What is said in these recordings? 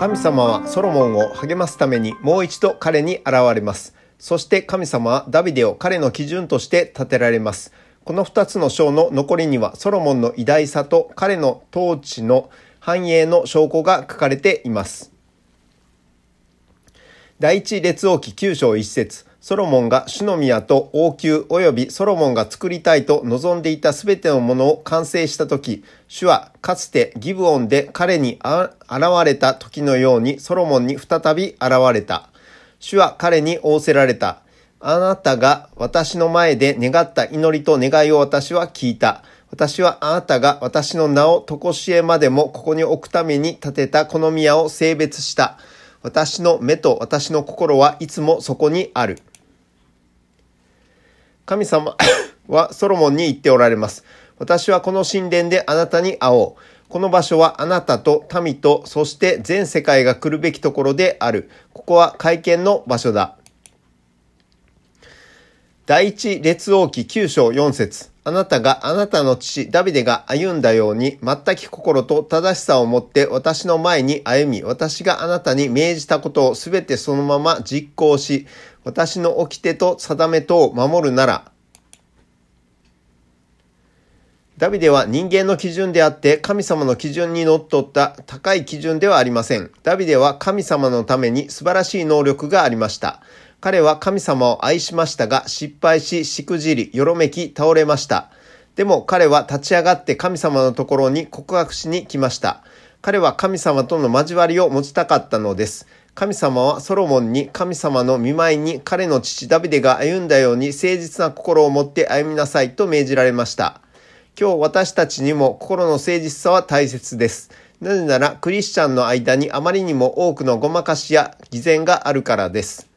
神様はソロモンを励ますためにもう一度彼に現れます。そして神様はダビデを彼の基準として立てられます。この二つの章の残りにはソロモンの偉大さと彼の統治の繁栄の証拠が書かれています。第一列王記9章1節ソロモンが主の宮と王宮及びソロモンが作りたいと望んでいたすべてのものを完成したとき、主はかつてギブオンで彼に現れた時のようにソロモンに再び現れた。主は彼に仰せられた。あなたが私の前で願った祈りと願いを私は聞いた。私はあなたが私の名をとこしえまでもここに置くために建てたこの宮を性別した。私の目と私の心はいつもそこにある。神様はソロモンに言っておられます。私はこの神殿であなたに会おう。この場所はあなたと民とそして全世界が来るべきところである。ここは会見の場所だ。第一列王記9章4節あなたが、あなたの父、ダビデが歩んだように、全く心と正しさを持って私の前に歩み、私があなたに命じたことをすべてそのまま実行し、私の掟と定めとを守るなら、ダビデは人間の基準であって神様の基準にのっとった高い基準ではありません。ダビデは神様のために素晴らしい能力がありました。彼は神様を愛しましたが失敗し、しくじり、よろめき、倒れました。でも彼は立ち上がって神様のところに告白しに来ました。彼は神様との交わりを持ちたかったのです。神様はソロモンに神様の見舞いに彼の父ダビデが歩んだように誠実な心を持って歩みなさいと命じられました。今日私たちにも心の誠実さは大切です。なぜならクリスチャンの間にあまりにも多くのごまかしや偽善があるからです。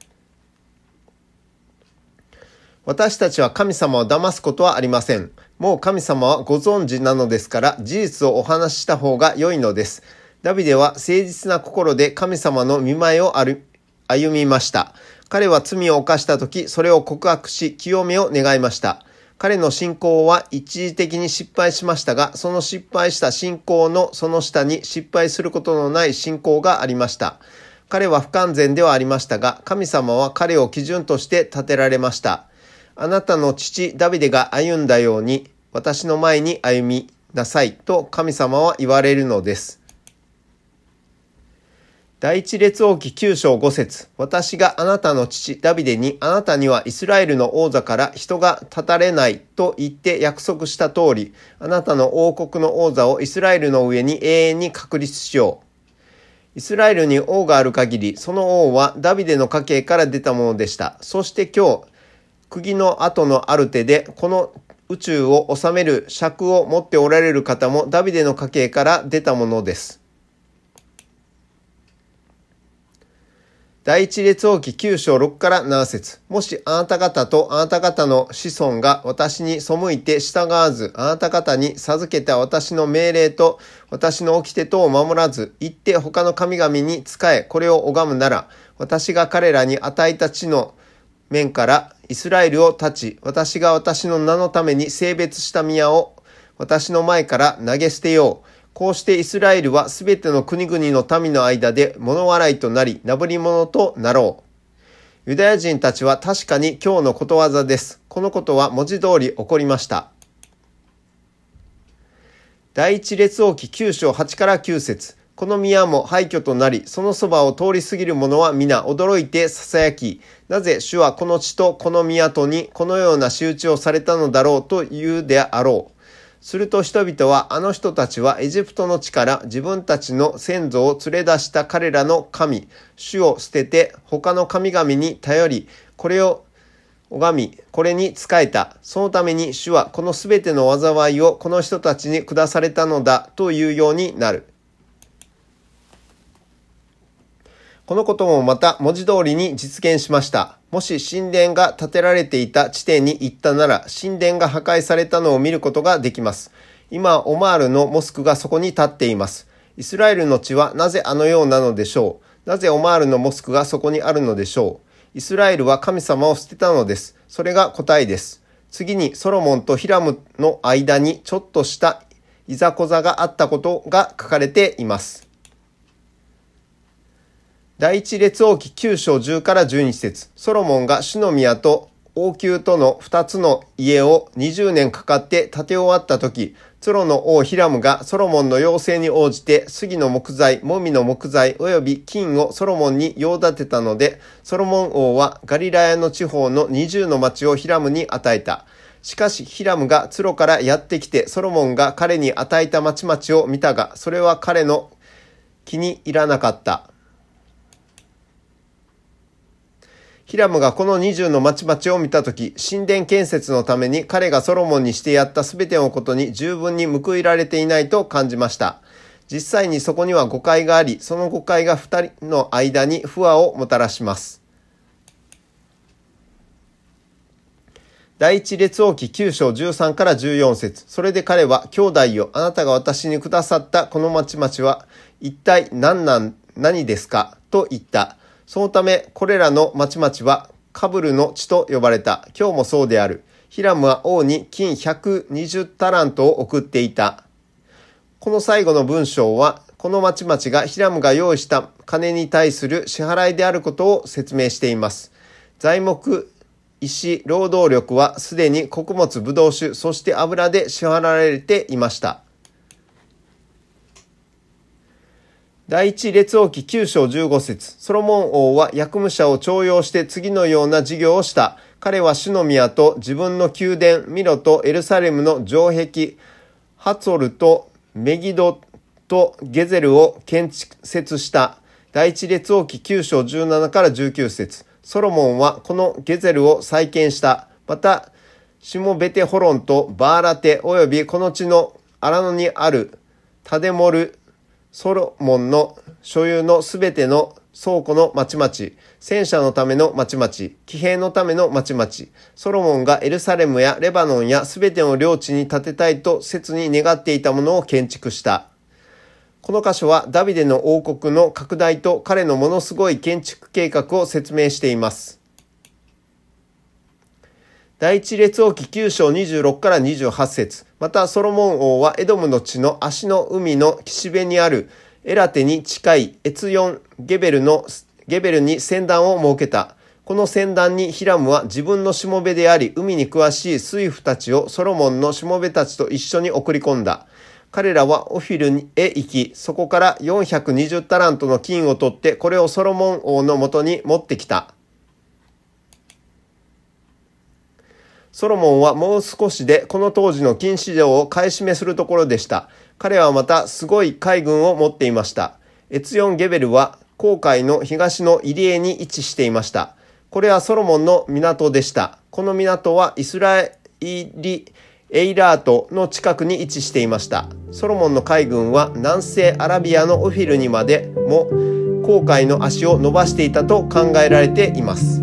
私たちは神様を騙すことはありません。もう神様はご存知なのですから事実をお話しした方が良いのです。ダビデは誠実な心で神様の見舞いを歩みました。彼は罪を犯した時、それを告白し、清めを願いました。彼の信仰は一時的に失敗しましたが、その失敗した信仰のその下に失敗することのない信仰がありました。彼は不完全ではありましたが、神様は彼を基準として立てられました。あなたの父ダビデが歩んだように、私の前に歩みなさいと神様は言われるのです。第一列王記9章5節私があなたの父ダビデにあなたにはイスラエルの王座から人が立たれないと言って約束した通り、あなたの王国の王座をイスラエルの上に永遠に確立しよう。イスラエルに王がある限り、その王はダビデの家系から出たものでした。そして今日、釘の後のある手で、この宇宙を治める尺を持っておられる方もダビデの家系から出たものです。第一列王記9章6から7節もしあなた方とあなた方の子孫が私に背いて従わず、あなた方に授けた私の命令と私の掟とを守らず、行って他の神々に仕え、これを拝むなら、私が彼らに与えた地の面からイスラエルを立ち、私が私の名のために性別した宮を私の前から投げ捨てよう。こうしてイスラエルはすべての国々の民の間で物笑いとなり、なぶり者となろう。ユダヤ人たちは確かに今日のことわざです。このことは文字通り起こりました。第一列王記9章8から9節この宮も廃墟となり、そのそばを通り過ぎる者は皆驚いて囁き、なぜ主はこの地とこの宮とにこのような仕打ちをされたのだろうと言うであろう。すると人々は、あの人たちはエジプトの地から自分たちの先祖を連れ出した彼らの神、主を捨てて他の神々に頼り、これを拝み、これに仕えた。そのために主はこのすべての災いをこの人たちに下されたのだというようになる。このこともまた文字通りに実現しました。もし神殿が建てられていた地点に行ったなら、神殿が破壊されたのを見ることができます。今、オマールのモスクがそこに立っています。イスラエルの地はなぜあのようなのでしょうなぜオマールのモスクがそこにあるのでしょうイスラエルは神様を捨てたのです。それが答えです。次にソロモンとヒラムの間にちょっとしたいざこざがあったことが書かれています。第一列王記9章10から12節ソロモンが主の宮と王宮との二つの家を20年かかって建て終わった時、ツロの王ヒラムがソロモンの要請に応じて杉の木材、もみの木材及び金をソロモンに用立てたので、ソロモン王はガリラヤの地方の20の町をヒラムに与えた。しかしヒラムがツロからやってきてソロモンが彼に与えた町々を見たが、それは彼の気に入らなかった。ヒラムがこの20の町々を見たとき、神殿建設のために彼がソロモンにしてやったすべてのことに十分に報いられていないと感じました。実際にそこには誤解があり、その誤解が二人の間に不和をもたらします。第一列王記9章13から14節それで彼は、兄弟よ、あなたが私にくださったこの町々は、一体何なん、何ですかと言った。そのため、これらの町々はカブルの地と呼ばれた。今日もそうである。ヒラムは王に金120タラントを送っていた。この最後の文章は、この町々がヒラムが用意した金に対する支払いであることを説明しています。材木、石、労働力はすでに穀物、ブドウ酒、そして油で支払われていました。第一列王記9章15節ソロモン王は役務者を徴用して次のような事業をした。彼は主の宮と自分の宮殿、ミロとエルサレムの城壁、ハツォルとメギドとゲゼルを建設した。第一列王記9章17から19節ソロモンはこのゲゼルを再建した。また、シモベテホロンとバーラテ及びこの地の荒野にあるタデモル、ソロモンの所有のすべての倉庫の町々、戦車のための町々、騎兵のための町々、ソロモンがエルサレムやレバノンやすべての領地に建てたいと切に願っていたものを建築した。この箇所はダビデの王国の拡大と彼のものすごい建築計画を説明しています。第一列王記9章26から28節またソロモン王はエドムの地の足の海の岸辺にあるエラテに近いエツヨンゲベルのゲベルに船団を設けた。この船団にヒラムは自分のしもべであり、海に詳しいスイフたちをソロモンのしもべたちと一緒に送り込んだ。彼らはオフィルへ行き、そこから420タラントの金を取って、これをソロモン王のもとに持ってきた。ソロモンはもう少しでこの当時の禁止条を買い占めするところでした。彼はまたすごい海軍を持っていました。エツヨン・ゲベルは航海の東の入り江に位置していました。これはソロモンの港でした。この港はイスラエリ・エイラートの近くに位置していました。ソロモンの海軍は南西アラビアのオフィルにまでも航海の足を伸ばしていたと考えられています。